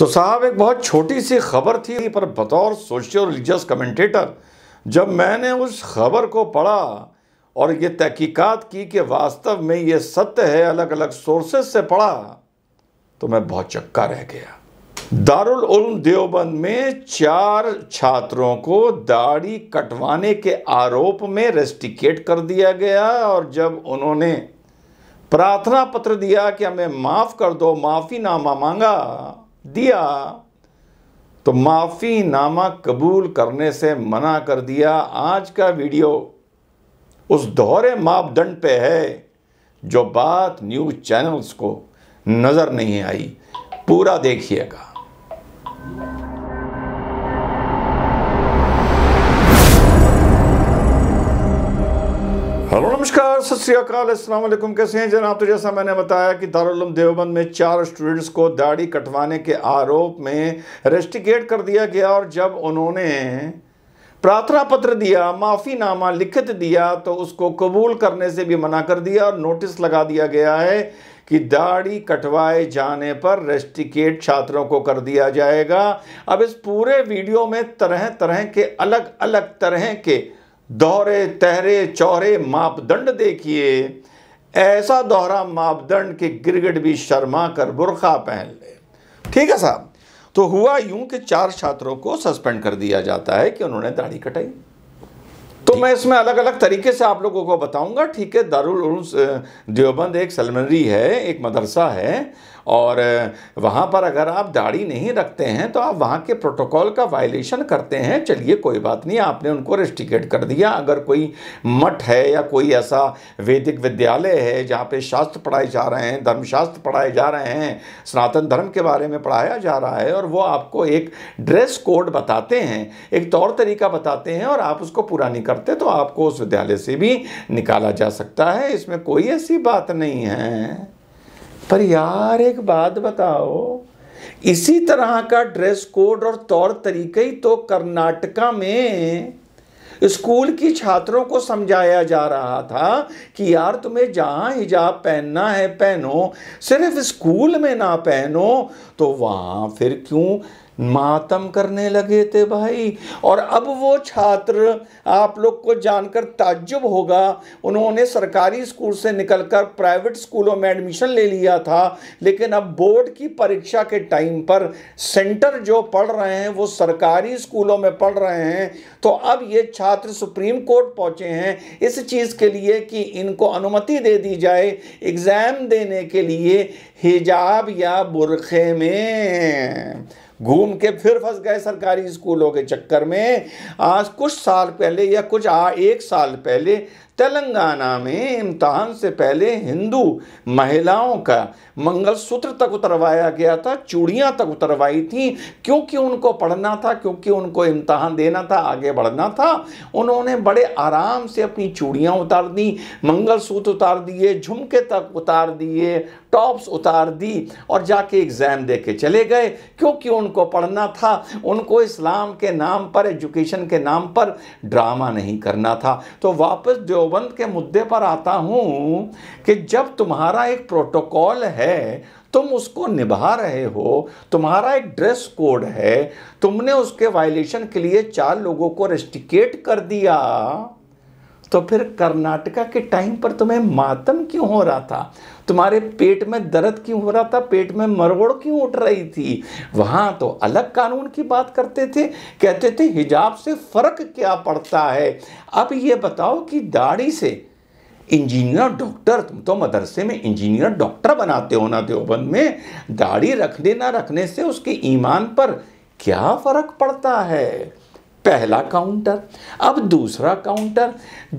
तो साहब एक बहुत छोटी सी खबर थी पर बतौर सोशल रिलीजियस कमेंटेटर जब मैंने उस खबर को पढ़ा और ये तहकीकात की कि वास्तव में ये सत्य है अलग अलग सोर्सेस से पढ़ा तो मैं बहुत चक्का रह गया दारुल उलूम देवबंद में चार छात्रों को दाढ़ी कटवाने के आरोप में रेस्टिकेट कर दिया गया और जब उन्होंने प्रार्थना पत्र दिया कि हमें माफ़ कर दो माफ़ी नामा मांगा दिया तो माफ़ी नामा कबूल करने से मना कर दिया आज का वीडियो उस दोहरे मापदंड पे है जो बात न्यूज़ चैनल्स को नज़र नहीं आई पूरा देखिएगा हेलो नमस्कार सत श्रीकाल असलम कैसे हैं जनाब तो जैसा मैंने बताया कि दारुलम देवबंद में चार स्टूडेंट्स को दाढ़ी कटवाने के आरोप में रेस्टिकेट कर दिया गया और जब उन्होंने प्रार्थना पत्र दिया माफ़ीनामा लिखित दिया तो उसको कबूल करने से भी मना कर दिया और नोटिस लगा दिया गया है कि दाढ़ी कटवाए जाने पर रेस्टिकेट छात्रों को कर दिया जाएगा अब इस पूरे वीडियो में तरह तरह के अलग अलग तरह के दोहरे तहरे चौहरे मापदंड देखिए ऐसा दोहरा मापदंड कि गिरगिट भी शर्मा कर बुरखा पहन ले ठीक है साहब तो हुआ यूं कि चार छात्रों को सस्पेंड कर दिया जाता है कि उन्होंने दाढ़ी कटाई तो मैं इसमें अलग अलग तरीके से आप लोगों को बताऊंगा ठीक है दारुल दारुलस देवबंद एक सलमनरी है एक मदरसा है और वहाँ पर अगर आप दाढ़ी नहीं रखते हैं तो आप वहाँ के प्रोटोकॉल का वायलेशन करते हैं चलिए कोई बात नहीं आपने उनको रेस्टिकेट कर दिया अगर कोई मठ है या कोई ऐसा वैदिक विद्यालय है जहाँ पे शास्त्र पढ़ाए जा रहे हैं धर्मशास्त्र पढ़ाए जा रहे हैं सनातन धर्म के बारे में पढ़ाया जा रहा है और वो आपको एक ड्रेस कोड बताते हैं एक तौर तरीका बताते हैं और आप उसको पूरा नहीं करते तो आपको उस विद्यालय से भी निकाला जा सकता है इसमें कोई ऐसी बात नहीं है पर यार एक बात बताओ इसी तरह का ड्रेस कोड और तौर तरीके ही तो कर्नाटका में स्कूल की छात्रों को समझाया जा रहा था कि यार तुम्हें जहाँ हिजाब पहनना है पहनो सिर्फ स्कूल में ना पहनो तो वहाँ फिर क्यों मातम करने लगे थे भाई और अब वो छात्र आप लोग को जानकर ताज्जुब होगा उन्होंने सरकारी स्कूल से निकलकर प्राइवेट स्कूलों में एडमिशन ले लिया था लेकिन अब बोर्ड की परीक्षा के टाइम पर सेंटर जो पढ़ रहे हैं वो सरकारी स्कूलों में पढ़ रहे हैं तो अब ये छात्र सुप्रीम कोर्ट पहुंचे हैं इस चीज़ के लिए कि इनको अनुमति दे दी जाए एग्ज़ाम देने के लिए हिजाब या बुरखे में घूम के फिर फंस गए सरकारी स्कूलों के चक्कर में आज कुछ साल पहले या कुछ आ, एक साल पहले तेलंगाना में इम्तहान से पहले हिंदू महिलाओं का मंगलसूत्र तक उतरवाया गया था चूड़ियाँ तक उतरवाई थी क्योंकि उनको पढ़ना था क्योंकि उनको इम्तहान देना था आगे बढ़ना था उन्होंने बड़े आराम से अपनी चूड़ियाँ उतार दी मंगलसूत्र उतार दिए झुमके तक उतार दिए टॉप्स उतार दी और जाके एग्ज़ाम दे के चले गए क्योंकि उनको पढ़ना था उनको इस्लाम के नाम पर एजुकेशन के नाम पर ड्रामा नहीं करना था तो वापस देवबंद के मुद्दे पर आता हूँ कि जब तुम्हारा एक प्रोटोकॉल है तुम उसको निभा रहे हो तुम्हारा एक ड्रेस कोड है तुमने उसके वायलेशन के लिए चार लोगों को रेस्टिकेट कर दिया तो फिर कर्नाटका के टाइम पर तुम्हें मातम क्यों हो रहा था तुम्हारे पेट में दर्द क्यों हो रहा था पेट में मरोड़ क्यों उठ रही थी वहाँ तो अलग कानून की बात करते थे कहते थे हिजाब से फ़र्क क्या पड़ता है अब ये बताओ कि दाढ़ी से इंजीनियर डॉक्टर तुम तो मदरसे में इंजीनियर डॉक्टर बनाते हो ना देवबंद में दाढ़ी रखने ना रखने से उसके ईमान पर क्या फ़र्क पड़ता है पहला काउंटर अब दूसरा काउंटर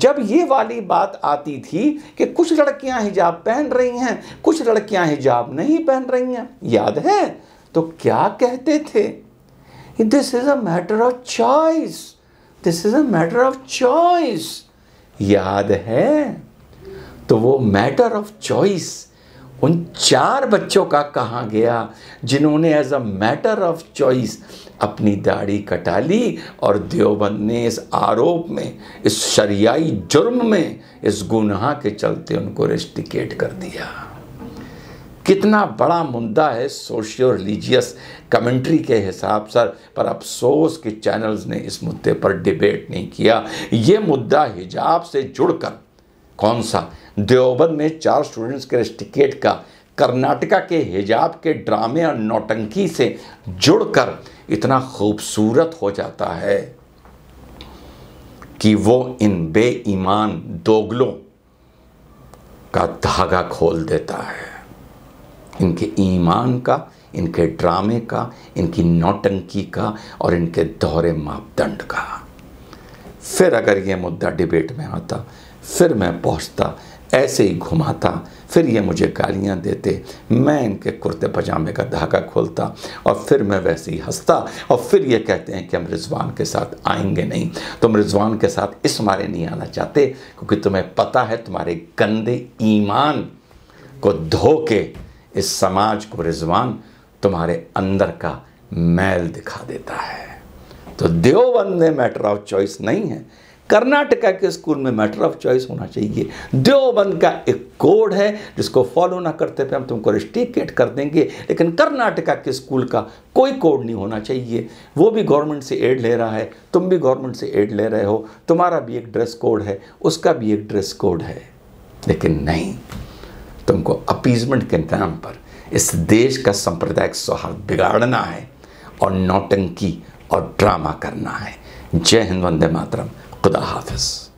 जब ये वाली बात आती थी कि कुछ लड़कियां हिजाब पहन रही हैं कुछ लड़कियां हिजाब नहीं पहन रही हैं याद है तो क्या कहते थे this is a matter of choice this is a matter of choice याद है तो वो मैटर ऑफ चॉइस उन चार बच्चों का कहाँ गया जिन्होंने as a matter of choice अपनी दाढ़ी कटा ली और देवबंद ने इस आरोप में इस शरियाई जुर्म में इस गुनाह के चलते उनको रेस्टिकेट कर दिया कितना बड़ा मुद्दा है सोशियो रिलीजियस कमेंट्री के हिसाब से पर अफसोस के चैनल्स ने इस मुद्दे पर डिबेट नहीं किया ये मुद्दा हिजाब से जुड़कर कौन सा देवबंद में चार स्टूडेंट्स के रेस्टिकेट का कर्नाटका के हिजाब के ड्रामे और नौटंकी से जुड़कर इतना खूबसूरत हो जाता है कि वो इन बेईमान दोगलों का धागा खोल देता है इनके ईमान का इनके ड्रामे का इनकी नौटंकी का और इनके दोहरे मापदंड का फिर अगर ये मुद्दा डिबेट में आता फिर मैं पहुंचता ऐसे ही घुमाता फिर ये मुझे गालियाँ देते मैं इनके कुर्ते पजामे का धागा खोलता और फिर मैं वैसे ही हंसता और फिर ये कहते हैं कि हम रिजवान के साथ आएंगे नहीं तुम रिजवान के साथ इस मारे नहीं आना चाहते क्योंकि तुम्हें पता है तुम्हारे गंदे ईमान को धो के इस समाज को रिजवान तुम्हारे अंदर का मैल दिखा देता है तो देवबंद मैटर ऑफ चॉइस नहीं है कर्नाटक के स्कूल में मैटर ऑफ चॉइस होना चाहिए देवबंद का एक कोड है जिसको फॉलो ना करते पे हम तुमको रिस्ट्रिकेट कर देंगे लेकिन कर्नाटका के स्कूल का कोई कोड नहीं होना चाहिए वो भी गवर्नमेंट से एड ले रहा है तुम भी गवर्नमेंट से एड ले रहे हो तुम्हारा भी एक ड्रेस कोड है उसका भी एक ड्रेस कोड है लेकिन नहीं तुमको अपीजमेंट के नाम पर इस देश का सांप्रदायिक सौहार्द बिगाड़ना है और नौटंकी और ड्रामा करना है जय हिंद वंदे मातरम قد حافظ